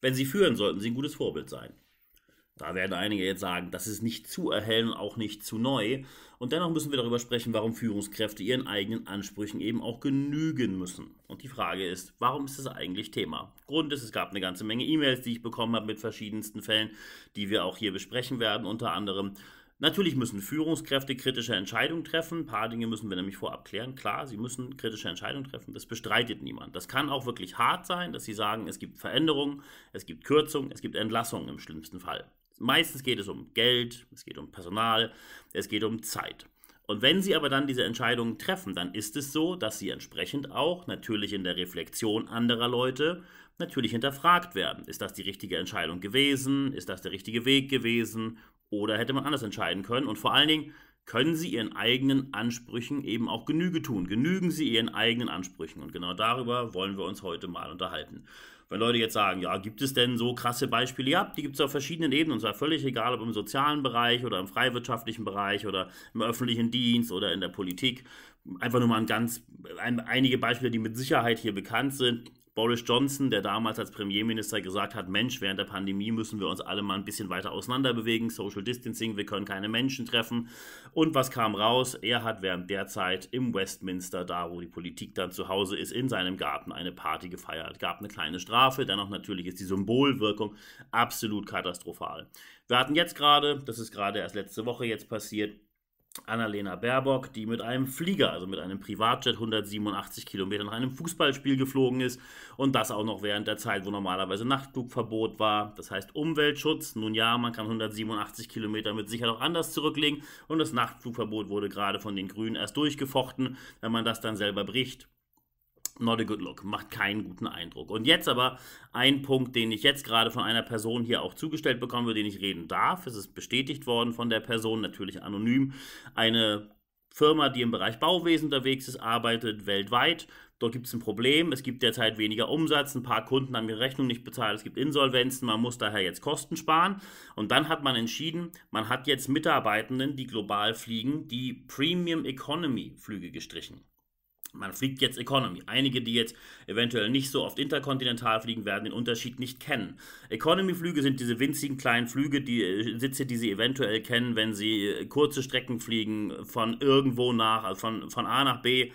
wenn sie führen, sollten sie ein gutes Vorbild sein. Da werden einige jetzt sagen, das ist nicht zu erhellend, auch nicht zu neu. Und dennoch müssen wir darüber sprechen, warum Führungskräfte ihren eigenen Ansprüchen eben auch genügen müssen. Und die Frage ist, warum ist das eigentlich Thema? Grund ist, es gab eine ganze Menge E-Mails, die ich bekommen habe mit verschiedensten Fällen, die wir auch hier besprechen werden, unter anderem Natürlich müssen Führungskräfte kritische Entscheidungen treffen. Ein paar Dinge müssen wir nämlich vorab klären. Klar, sie müssen kritische Entscheidungen treffen. Das bestreitet niemand. Das kann auch wirklich hart sein, dass sie sagen, es gibt Veränderungen, es gibt Kürzungen, es gibt Entlassungen im schlimmsten Fall. Meistens geht es um Geld, es geht um Personal, es geht um Zeit. Und wenn sie aber dann diese Entscheidungen treffen, dann ist es so, dass sie entsprechend auch natürlich in der Reflexion anderer Leute natürlich hinterfragt werden. Ist das die richtige Entscheidung gewesen? Ist das der richtige Weg gewesen? Oder hätte man anders entscheiden können? Und vor allen Dingen, können Sie Ihren eigenen Ansprüchen eben auch Genüge tun? Genügen Sie Ihren eigenen Ansprüchen? Und genau darüber wollen wir uns heute mal unterhalten. Wenn Leute jetzt sagen, ja, gibt es denn so krasse Beispiele? Ja, die gibt es auf verschiedenen Ebenen, und zwar völlig egal, ob im sozialen Bereich oder im freiwirtschaftlichen Bereich oder im öffentlichen Dienst oder in der Politik. Einfach nur mal ein ganz, ein, einige Beispiele, die mit Sicherheit hier bekannt sind. Boris Johnson, der damals als Premierminister gesagt hat, Mensch, während der Pandemie müssen wir uns alle mal ein bisschen weiter auseinander bewegen, Social Distancing, wir können keine Menschen treffen. Und was kam raus? Er hat während der Zeit im Westminster, da wo die Politik dann zu Hause ist, in seinem Garten eine Party gefeiert. Gab eine kleine Strafe, dennoch natürlich ist die Symbolwirkung absolut katastrophal. Wir hatten jetzt gerade, das ist gerade erst letzte Woche jetzt passiert, Annalena Baerbock, die mit einem Flieger, also mit einem Privatjet 187 Kilometer nach einem Fußballspiel geflogen ist und das auch noch während der Zeit, wo normalerweise Nachtflugverbot war. Das heißt Umweltschutz. Nun ja, man kann 187 Kilometer mit Sicherheit auch anders zurücklegen und das Nachtflugverbot wurde gerade von den Grünen erst durchgefochten. Wenn man das dann selber bricht, Not a good look, macht keinen guten Eindruck. Und jetzt aber ein Punkt, den ich jetzt gerade von einer Person hier auch zugestellt bekomme, über den ich reden darf. Es ist bestätigt worden von der Person, natürlich anonym. Eine Firma, die im Bereich Bauwesen unterwegs ist, arbeitet weltweit. Dort gibt es ein Problem. Es gibt derzeit weniger Umsatz. Ein paar Kunden haben ihre Rechnung nicht bezahlt. Es gibt Insolvenzen. Man muss daher jetzt Kosten sparen. Und dann hat man entschieden, man hat jetzt Mitarbeitenden, die global fliegen, die Premium Economy Flüge gestrichen. Man fliegt jetzt Economy. Einige, die jetzt eventuell nicht so oft interkontinental fliegen, werden den Unterschied nicht kennen. Economy-Flüge sind diese winzigen kleinen Flüge, die äh, Sitze, die Sie eventuell kennen, wenn Sie äh, kurze Strecken fliegen von irgendwo nach, also von, von A nach B,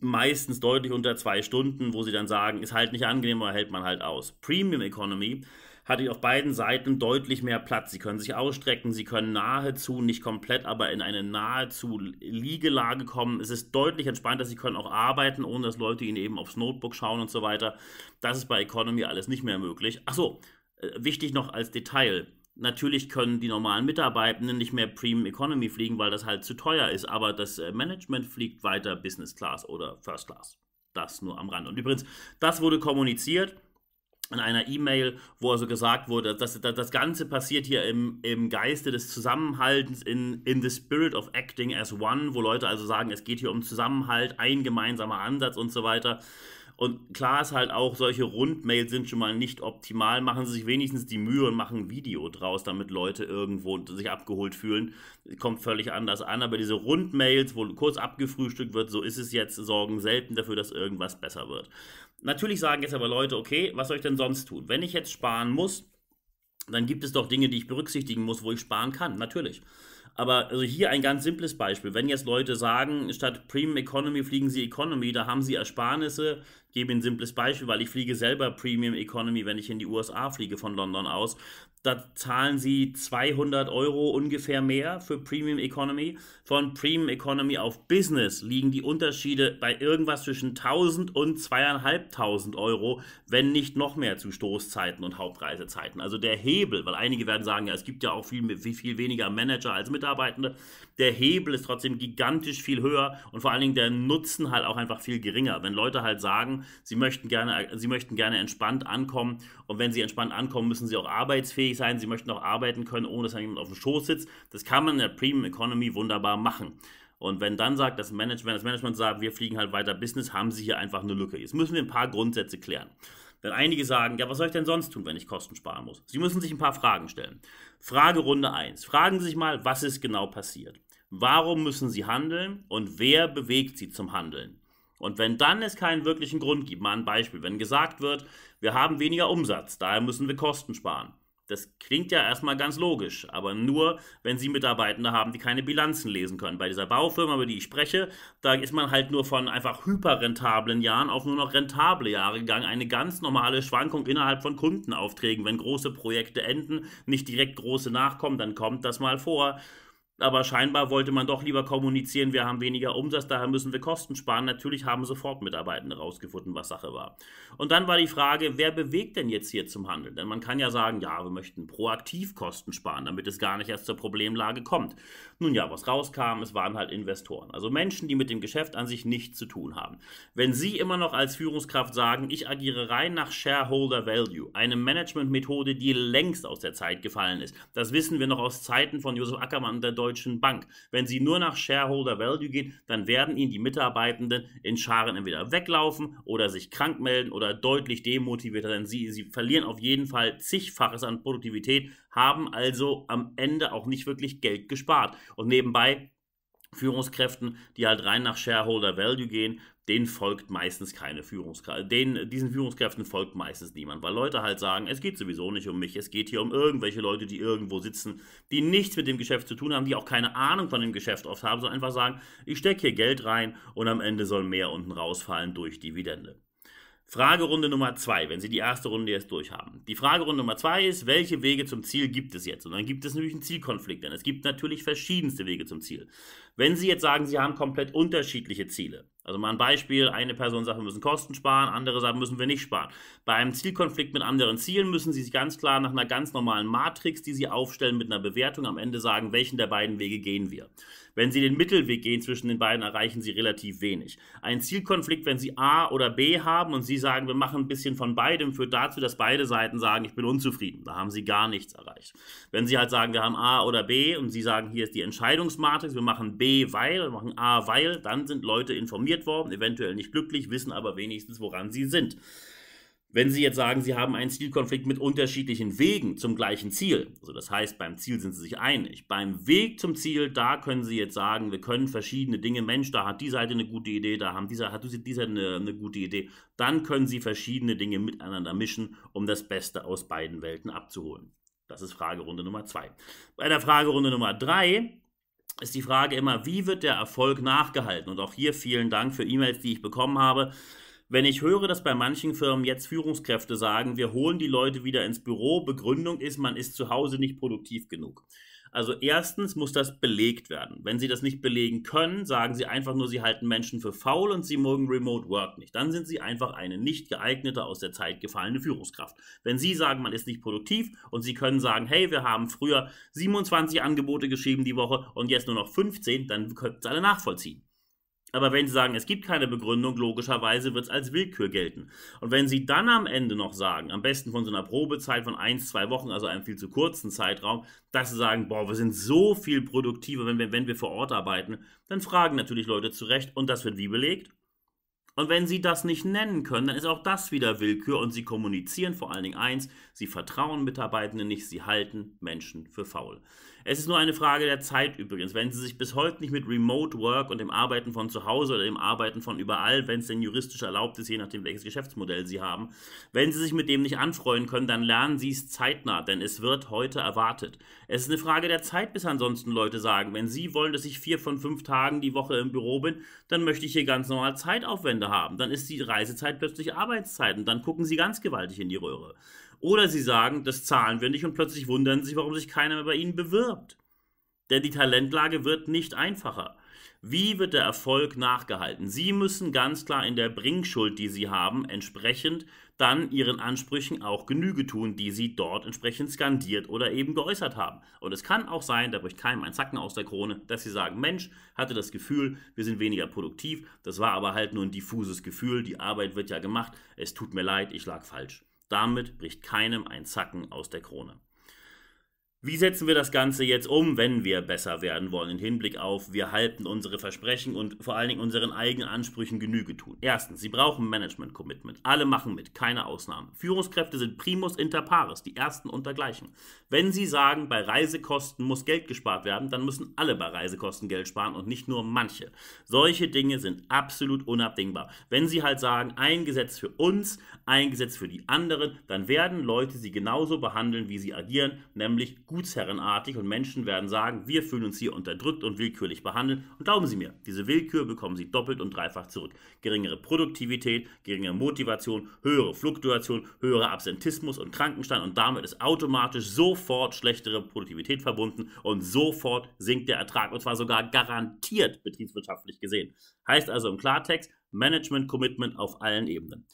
meistens deutlich unter zwei Stunden, wo Sie dann sagen, ist halt nicht angenehm, aber hält man halt aus. Premium Economy hatte ich auf beiden Seiten deutlich mehr Platz. Sie können sich ausstrecken, sie können nahezu, nicht komplett, aber in eine nahezu Liegelage kommen. Es ist deutlich entspannter, sie können auch arbeiten, ohne dass Leute ihnen eben aufs Notebook schauen und so weiter. Das ist bei Economy alles nicht mehr möglich. Achso, äh, wichtig noch als Detail. Natürlich können die normalen Mitarbeitenden nicht mehr Premium Economy fliegen, weil das halt zu teuer ist, aber das äh, Management fliegt weiter Business Class oder First Class. Das nur am Rand. Und übrigens, das wurde kommuniziert in einer E-Mail, wo also gesagt wurde, dass, das Ganze passiert hier im, im Geiste des Zusammenhaltens, in, in the spirit of acting as one, wo Leute also sagen, es geht hier um Zusammenhalt, ein gemeinsamer Ansatz und so weiter. Und klar ist halt auch, solche Rundmails sind schon mal nicht optimal. Machen Sie sich wenigstens die Mühe und machen ein Video draus, damit Leute irgendwo sich abgeholt fühlen. Kommt völlig anders an. Aber diese Rundmails, wo kurz abgefrühstückt wird, so ist es jetzt, sorgen selten dafür, dass irgendwas besser wird. Natürlich sagen jetzt aber Leute, okay, was soll ich denn sonst tun? Wenn ich jetzt sparen muss, dann gibt es doch Dinge, die ich berücksichtigen muss, wo ich sparen kann. Natürlich. Aber also hier ein ganz simples Beispiel. Wenn jetzt Leute sagen, statt Premium Economy fliegen sie Economy, da haben sie Ersparnisse Gebe ein simples Beispiel, weil ich fliege selber Premium Economy, wenn ich in die USA fliege von London aus. Da zahlen sie 200 Euro ungefähr mehr für Premium Economy. Von Premium Economy auf Business liegen die Unterschiede bei irgendwas zwischen 1000 und 2500 Euro, wenn nicht noch mehr zu Stoßzeiten und Hauptreisezeiten. Also der Hebel, weil einige werden sagen, ja, es gibt ja auch viel, viel weniger Manager als Mitarbeitende. Der Hebel ist trotzdem gigantisch viel höher und vor allen Dingen der Nutzen halt auch einfach viel geringer. Wenn Leute halt sagen, Sie möchten gerne, sie möchten gerne entspannt ankommen. Und wenn sie entspannt ankommen, müssen sie auch arbeitsfähig sein. Sie möchten auch arbeiten können, ohne dass jemand auf dem Schoß sitzt. Das kann man in der Premium Economy wunderbar machen. Und wenn dann sagt das Management, das Management sagt, wir fliegen halt weiter Business, haben sie hier einfach eine Lücke. Jetzt müssen wir ein paar Grundsätze klären. Denn einige sagen, ja, was soll ich denn sonst tun, wenn ich Kosten sparen muss? Sie müssen sich ein paar Fragen stellen. Fragerunde 1. Fragen Sie sich mal, was ist genau passiert? Warum müssen Sie handeln und wer bewegt Sie zum Handeln? Und wenn dann es keinen wirklichen Grund gibt, mal ein Beispiel, wenn gesagt wird, wir haben weniger Umsatz, daher müssen wir Kosten sparen. Das klingt ja erstmal ganz logisch, aber nur, wenn Sie Mitarbeitende haben, die keine Bilanzen lesen können. Bei dieser Baufirma, über die ich spreche, da ist man halt nur von einfach hyperrentablen Jahren auf nur noch rentable Jahre gegangen. Eine ganz normale Schwankung innerhalb von Kundenaufträgen. Wenn große Projekte enden, nicht direkt große nachkommen, dann kommt das mal vor aber scheinbar wollte man doch lieber kommunizieren, wir haben weniger Umsatz, daher müssen wir Kosten sparen. Natürlich haben sofort Mitarbeitende rausgefunden, was Sache war. Und dann war die Frage, wer bewegt denn jetzt hier zum Handeln? Denn man kann ja sagen, ja, wir möchten proaktiv Kosten sparen, damit es gar nicht erst zur Problemlage kommt. Nun ja, was rauskam, es waren halt Investoren, also Menschen, die mit dem Geschäft an sich nichts zu tun haben. Wenn Sie immer noch als Führungskraft sagen, ich agiere rein nach Shareholder Value, eine Managementmethode, die längst aus der Zeit gefallen ist, das wissen wir noch aus Zeiten von Josef Ackermann und der Deutschen Deutschen Bank. Wenn Sie nur nach Shareholder Value gehen, dann werden Ihnen die Mitarbeitenden in Scharen entweder weglaufen oder sich krank melden oder deutlich demotivierter, denn sie, sie verlieren auf jeden Fall zigfaches an Produktivität, haben also am Ende auch nicht wirklich Geld gespart. Und nebenbei Führungskräften, die halt rein nach Shareholder Value gehen, denen folgt meistens keine Führungskraft. Den, diesen Führungskräften folgt meistens niemand, weil Leute halt sagen, es geht sowieso nicht um mich, es geht hier um irgendwelche Leute, die irgendwo sitzen, die nichts mit dem Geschäft zu tun haben, die auch keine Ahnung von dem Geschäft oft haben, sondern einfach sagen, ich stecke hier Geld rein und am Ende soll mehr unten rausfallen durch Dividende. Fragerunde Nummer zwei, wenn Sie die erste Runde jetzt durch haben. Die Fragerunde Nummer zwei ist, welche Wege zum Ziel gibt es jetzt? Und dann gibt es natürlich einen Zielkonflikt, denn es gibt natürlich verschiedenste Wege zum Ziel. Wenn Sie jetzt sagen, Sie haben komplett unterschiedliche Ziele, also mal ein Beispiel, eine Person sagt, wir müssen Kosten sparen, andere sagen, müssen wir nicht sparen. Bei einem Zielkonflikt mit anderen Zielen müssen Sie sich ganz klar nach einer ganz normalen Matrix, die Sie aufstellen mit einer Bewertung, am Ende sagen, welchen der beiden Wege gehen wir. Wenn Sie den Mittelweg gehen zwischen den beiden, erreichen Sie relativ wenig. Ein Zielkonflikt, wenn Sie A oder B haben und Sie sagen, wir machen ein bisschen von beidem, führt dazu, dass beide Seiten sagen, ich bin unzufrieden. Da haben Sie gar nichts erreicht. Wenn Sie halt sagen, wir haben A oder B und Sie sagen, hier ist die Entscheidungsmatrix, wir machen B, weil machen A, weil, dann sind Leute informiert worden, eventuell nicht glücklich, wissen aber wenigstens, woran sie sind. Wenn Sie jetzt sagen, Sie haben einen Zielkonflikt mit unterschiedlichen Wegen zum gleichen Ziel, also das heißt, beim Ziel sind Sie sich einig, beim Weg zum Ziel, da können Sie jetzt sagen, wir können verschiedene Dinge, Mensch, da hat die Seite eine gute Idee, da haben diese, hat dieser eine, eine gute Idee, dann können Sie verschiedene Dinge miteinander mischen, um das Beste aus beiden Welten abzuholen. Das ist Fragerunde Nummer zwei. Bei der Fragerunde Nummer drei ist die Frage immer, wie wird der Erfolg nachgehalten? Und auch hier vielen Dank für E-Mails, die ich bekommen habe. Wenn ich höre, dass bei manchen Firmen jetzt Führungskräfte sagen, wir holen die Leute wieder ins Büro, Begründung ist, man ist zu Hause nicht produktiv genug. Also erstens muss das belegt werden. Wenn Sie das nicht belegen können, sagen Sie einfach nur, Sie halten Menschen für faul und Sie mögen Remote Work nicht. Dann sind Sie einfach eine nicht geeignete, aus der Zeit gefallene Führungskraft. Wenn Sie sagen, man ist nicht produktiv und Sie können sagen, hey, wir haben früher 27 Angebote geschrieben die Woche und jetzt nur noch 15, dann könnten Sie alle nachvollziehen. Aber wenn Sie sagen, es gibt keine Begründung, logischerweise wird es als Willkür gelten. Und wenn Sie dann am Ende noch sagen, am besten von so einer Probezeit von ein, zwei Wochen, also einem viel zu kurzen Zeitraum, dass Sie sagen, boah, wir sind so viel produktiver, wenn wir, wenn wir vor Ort arbeiten, dann fragen natürlich Leute zu Recht und das wird wie belegt? Und wenn Sie das nicht nennen können, dann ist auch das wieder Willkür und Sie kommunizieren vor allen Dingen eins, Sie vertrauen Mitarbeitenden nicht, Sie halten Menschen für faul. Es ist nur eine Frage der Zeit übrigens. Wenn Sie sich bis heute nicht mit Remote Work und dem Arbeiten von zu Hause oder dem Arbeiten von überall, wenn es denn juristisch erlaubt ist, je nachdem welches Geschäftsmodell Sie haben, wenn Sie sich mit dem nicht anfreuen können, dann lernen Sie es zeitnah, denn es wird heute erwartet. Es ist eine Frage der Zeit, bis ansonsten Leute sagen, wenn Sie wollen, dass ich vier von fünf Tagen die Woche im Büro bin, dann möchte ich hier ganz normal Zeitaufwände haben. Dann ist die Reisezeit plötzlich Arbeitszeit und dann gucken Sie ganz gewaltig in die Röhre. Oder sie sagen, das zahlen wir nicht und plötzlich wundern sie sich, warum sich keiner mehr bei ihnen bewirbt. Denn die Talentlage wird nicht einfacher. Wie wird der Erfolg nachgehalten? Sie müssen ganz klar in der Bringschuld, die Sie haben, entsprechend dann Ihren Ansprüchen auch Genüge tun, die Sie dort entsprechend skandiert oder eben geäußert haben. Und es kann auch sein, da bricht keinem ein Zacken aus der Krone, dass Sie sagen, Mensch, hatte das Gefühl, wir sind weniger produktiv, das war aber halt nur ein diffuses Gefühl, die Arbeit wird ja gemacht, es tut mir leid, ich lag falsch. Damit bricht keinem ein Zacken aus der Krone. Wie setzen wir das Ganze jetzt um, wenn wir besser werden wollen, im Hinblick auf, wir halten unsere Versprechen und vor allen Dingen unseren eigenen Ansprüchen Genüge tun? Erstens, Sie brauchen Management-Commitment. Alle machen mit, keine Ausnahmen. Führungskräfte sind primus inter pares, die ersten untergleichen. Wenn Sie sagen, bei Reisekosten muss Geld gespart werden, dann müssen alle bei Reisekosten Geld sparen und nicht nur manche. Solche Dinge sind absolut unabdingbar. Wenn Sie halt sagen, ein Gesetz für uns, ein Gesetz für die anderen, dann werden Leute Sie genauso behandeln, wie sie agieren, nämlich gutsherrenartig und Menschen werden sagen, wir fühlen uns hier unterdrückt und willkürlich behandelt. Und glauben Sie mir, diese Willkür bekommen Sie doppelt und dreifach zurück. Geringere Produktivität, geringere Motivation, höhere Fluktuation, höherer Absentismus und Krankenstand und damit ist automatisch sofort schlechtere Produktivität verbunden und sofort sinkt der Ertrag und zwar sogar garantiert betriebswirtschaftlich gesehen. Heißt also im Klartext, Management-Commitment auf allen Ebenen.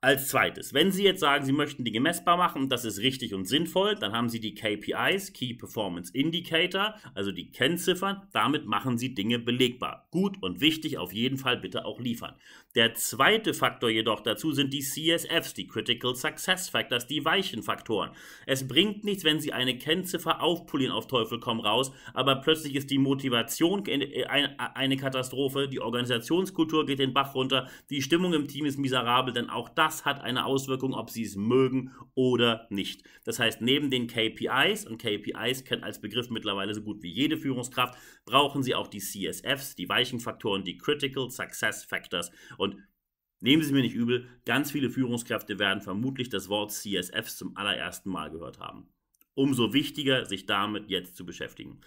Als zweites, wenn Sie jetzt sagen, Sie möchten Dinge messbar machen und das ist richtig und sinnvoll, dann haben Sie die KPIs, Key Performance Indicator, also die Kennziffern. Damit machen Sie Dinge belegbar. Gut und wichtig, auf jeden Fall bitte auch liefern. Der zweite Faktor jedoch dazu sind die CSFs, die Critical Success Factors, die weichen Faktoren. Es bringt nichts, wenn Sie eine Kennziffer aufpolieren auf Teufel komm raus, aber plötzlich ist die Motivation äh, äh, eine Katastrophe, die Organisationskultur geht den Bach runter, die Stimmung im Team ist miserabel, denn auch da das hat eine Auswirkung, ob sie es mögen oder nicht. Das heißt, neben den KPIs, und KPIs kennt als Begriff mittlerweile so gut wie jede Führungskraft, brauchen sie auch die CSFs, die Weichenfaktoren, die Critical Success Factors. Und Nehmen Sie es mir nicht übel, ganz viele Führungskräfte werden vermutlich das Wort CSFs zum allerersten Mal gehört haben. Umso wichtiger, sich damit jetzt zu beschäftigen.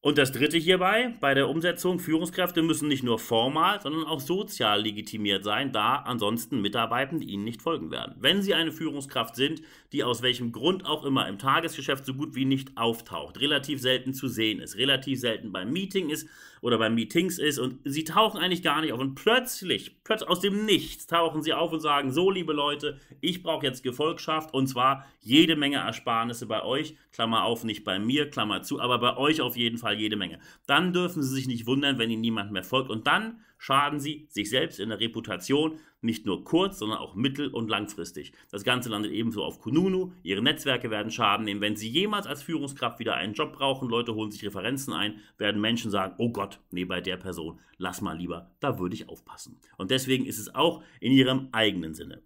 Und das Dritte hierbei, bei der Umsetzung, Führungskräfte müssen nicht nur formal, sondern auch sozial legitimiert sein, da ansonsten Mitarbeitende ihnen nicht folgen werden. Wenn sie eine Führungskraft sind, die aus welchem Grund auch immer im Tagesgeschäft so gut wie nicht auftaucht, relativ selten zu sehen ist, relativ selten beim Meeting ist oder bei Meetings ist und sie tauchen eigentlich gar nicht auf. Und plötzlich, plötzlich aus dem Nichts tauchen sie auf und sagen, so liebe Leute, ich brauche jetzt Gefolgschaft und zwar jede Menge Ersparnisse bei euch, Klammer auf, nicht bei mir, Klammer zu, aber bei euch auf jeden Fall jede Menge. Dann dürfen sie sich nicht wundern, wenn ihnen niemand mehr folgt und dann schaden sie sich selbst in der Reputation nicht nur kurz, sondern auch mittel- und langfristig. Das Ganze landet ebenso auf Kununu, ihre Netzwerke werden Schaden nehmen. Wenn sie jemals als Führungskraft wieder einen Job brauchen, Leute holen sich Referenzen ein, werden Menschen sagen, oh Gott, nee, bei der Person, lass mal lieber, da würde ich aufpassen. Und deswegen ist es auch in ihrem eigenen Sinne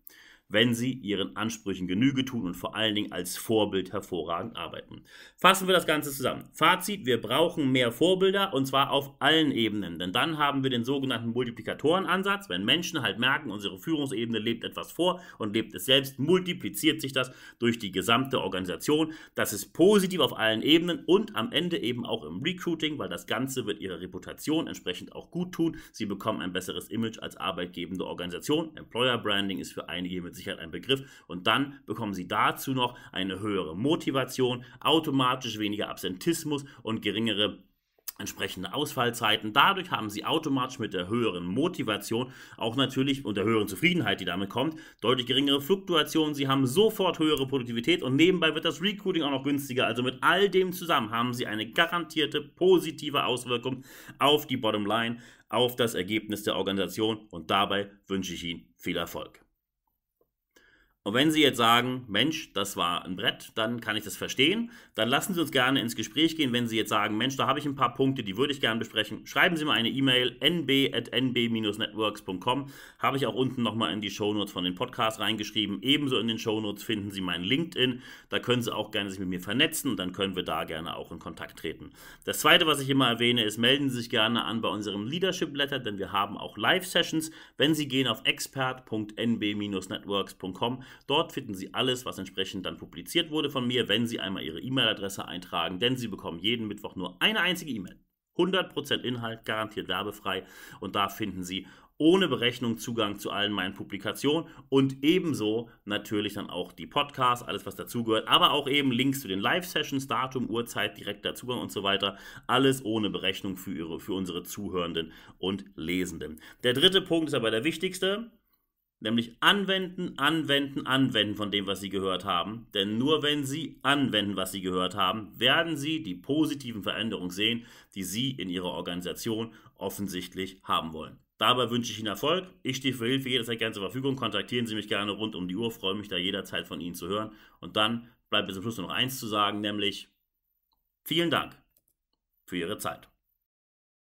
wenn sie ihren Ansprüchen Genüge tun und vor allen Dingen als Vorbild hervorragend arbeiten. Fassen wir das Ganze zusammen. Fazit, wir brauchen mehr Vorbilder und zwar auf allen Ebenen, denn dann haben wir den sogenannten Multiplikatorenansatz, wenn Menschen halt merken, unsere Führungsebene lebt etwas vor und lebt es selbst, multipliziert sich das durch die gesamte Organisation. Das ist positiv auf allen Ebenen und am Ende eben auch im Recruiting, weil das Ganze wird ihrer Reputation entsprechend auch gut tun. Sie bekommen ein besseres Image als arbeitgebende Organisation. Employer Branding ist für einige mit sich Selbstsicherheit halt ein Begriff. Und dann bekommen sie dazu noch eine höhere Motivation, automatisch weniger Absentismus und geringere entsprechende Ausfallzeiten. Dadurch haben sie automatisch mit der höheren Motivation auch natürlich und der höheren Zufriedenheit, die damit kommt, deutlich geringere Fluktuationen. Sie haben sofort höhere Produktivität und nebenbei wird das Recruiting auch noch günstiger. Also mit all dem zusammen haben sie eine garantierte positive Auswirkung auf die Bottomline, auf das Ergebnis der Organisation und dabei wünsche ich Ihnen viel Erfolg. Und wenn Sie jetzt sagen, Mensch, das war ein Brett, dann kann ich das verstehen. Dann lassen Sie uns gerne ins Gespräch gehen. Wenn Sie jetzt sagen, Mensch, da habe ich ein paar Punkte, die würde ich gerne besprechen, schreiben Sie mir eine E-Mail nb.nb-networks.com. Habe ich auch unten nochmal in die Shownotes von den Podcasts reingeschrieben. Ebenso in den Shownotes finden Sie meinen LinkedIn. Da können Sie auch gerne sich mit mir vernetzen. Dann können wir da gerne auch in Kontakt treten. Das Zweite, was ich immer erwähne, ist, melden Sie sich gerne an bei unserem Leadership Letter, denn wir haben auch Live-Sessions. Wenn Sie gehen auf expert.nb-networks.com, Dort finden Sie alles, was entsprechend dann publiziert wurde von mir, wenn Sie einmal Ihre E-Mail-Adresse eintragen, denn Sie bekommen jeden Mittwoch nur eine einzige E-Mail. 100% Inhalt, garantiert werbefrei und da finden Sie ohne Berechnung Zugang zu allen meinen Publikationen und ebenso natürlich dann auch die Podcasts, alles was dazugehört, aber auch eben Links zu den Live-Sessions, Datum, Uhrzeit, direkter Zugang und so weiter. Alles ohne Berechnung für, ihre, für unsere Zuhörenden und Lesenden. Der dritte Punkt ist aber der wichtigste. Nämlich anwenden, anwenden, anwenden von dem, was sie gehört haben. Denn nur wenn sie anwenden, was sie gehört haben, werden sie die positiven Veränderungen sehen, die sie in ihrer Organisation offensichtlich haben wollen. Dabei wünsche ich Ihnen Erfolg. Ich stehe für Hilfe jederzeit gerne zur Verfügung. Kontaktieren Sie mich gerne rund um die Uhr. Freue mich da jederzeit von Ihnen zu hören. Und dann bleibt mir zum Schluss nur noch eins zu sagen, nämlich vielen Dank für Ihre Zeit.